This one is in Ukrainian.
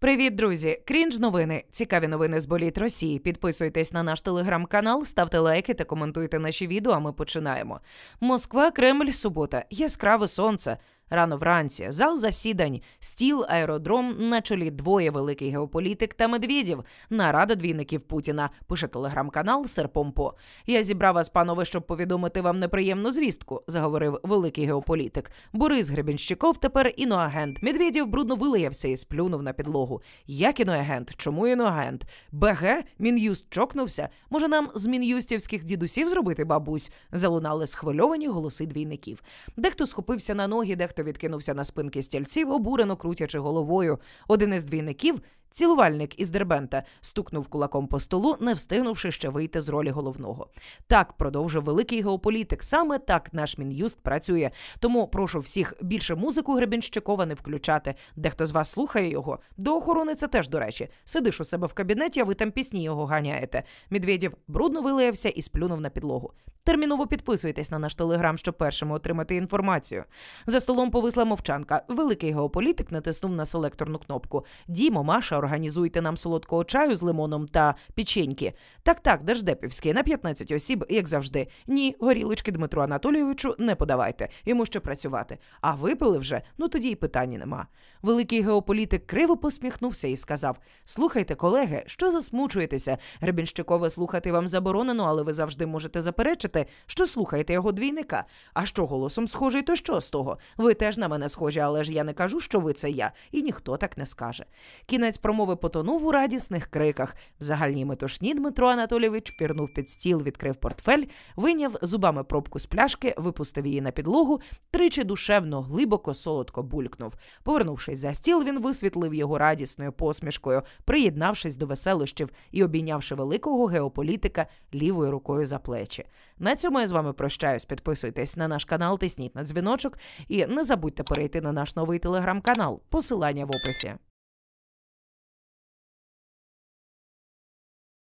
Привіт, друзі! Крінж новини. Цікаві новини з боліт Росії. Підписуйтесь на наш телеграм-канал, ставте лайки та коментуйте наші відео. а Ми починаємо. Москва, Кремль, субота, яскраве сонце. Рано вранці зал засідань, стіл, аеродром на чолі двоє великий геополітик та медвідів. Нарада двійників Путіна. Пише телеграм-канал Серпомпо. Я зібрав вас, панове, щоб повідомити вам неприємну звістку, заговорив великий геополітик. Борис Гребінщиков тепер іноагент. Медведєв брудно вилаявся і сплюнув на підлогу. Як іноагент? Чому іноагент? БГ? мін'юст чокнувся. Може, нам з мін'юстівських дідусів зробити бабусь? Залунали схвильовані голоси двійників. Дехто схопився на ноги, дехто відкинувся на спинки стільців, обурено крутячи головою. Один із двійників Цілувальник із Дербента стукнув кулаком по столу, не встигнувши ще вийти з ролі головного. Так продовжив великий геополітик. Саме так наш мін'юст працює. Тому прошу всіх більше музику Гребінщикова не включати. Дехто з вас слухає його. До охорони це теж до речі. Сидиш у себе в кабінеті, а ви там пісні його ганяєте. Медведєв брудно вилаявся і сплюнув на підлогу. Терміново підписуйтесь на наш телеграм, щоб першими отримати інформацію. За столом повисла мовчанка. Великий геополітик натиснув на селекторну кнопку. Дімо, Маша організуйте нам солодкого чаю з лимоном та печеньки. Так, так, Держдепівське, на 15 осіб, як завжди. Ні, горілочки Дмитру Анатолійовичу не подавайте, йому ще працювати. А випили вже? Ну тоді й питання нема. Великий геополітик криво посміхнувся і сказав: Слухайте, колеги, що засмучуєтеся? Гребінщикове слухати вам заборонено, але ви завжди можете заперечити, що слухаєте його двійника. А що голосом схожий, то що з того? Ви теж на мене схожі, але ж я не кажу, що ви це я, і ніхто так не скаже. Кінець промови потонув у радісних криках. В загальній метушні Дмитро Анатолійович пірнув під стіл, відкрив портфель, виняв зубами пробку з пляшки, випустив її на підлогу, тричі душевно, глибоко, солодко булькнув. Повернувшись за стіл, він висвітлив його радісною посмішкою, приєднавшись до веселощів і обійнявши великого геополітика лівою рукою за плечі. На цьому я з вами прощаюсь. Підписуйтесь на наш канал, тисніть на дзвіночок і не забудьте перейти на наш новий телеграм-канал. Посилання в описі.